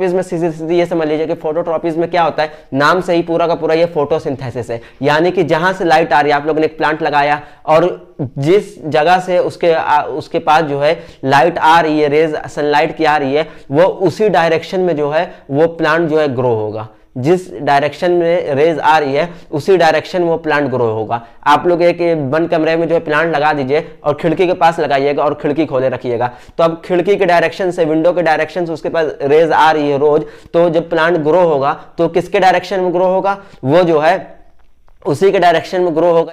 में सीधे सीधे ये समझ लीजिए कि फोटोट्रॉपीज में क्या होता है नाम से ही पूरा का पूरा ये फोटोसिंथेसिस है यानी कि जहां से लाइट आ रही है आप लोगों ने एक प्लांट लगाया और जिस जगह से उसके आ, उसके पास जो है लाइट आ रही है रेज सनलाइट की आ रही है वो उसी डायरेक्शन में जो है वो प्लांट जो है ग्रो होगा जिस डायरेक्शन में रेज आ रही है उसी डायरेक्शन में वो प्लांट ग्रो होगा आप लोग एक बंद कमरे में जो है प्लांट लगा दीजिए और खिड़की के पास लगाइएगा और खिड़की खोले रखिएगा तो अब खिड़की के डायरेक्शन से विंडो के डायरेक्शन से उसके पास रेज आ रही है रोज तो जब प्लांट ग्रो होगा तो किसके डायरेक्शन में ग्रो होगा वो जो है उसी के डायरेक्शन में ग्रो होगा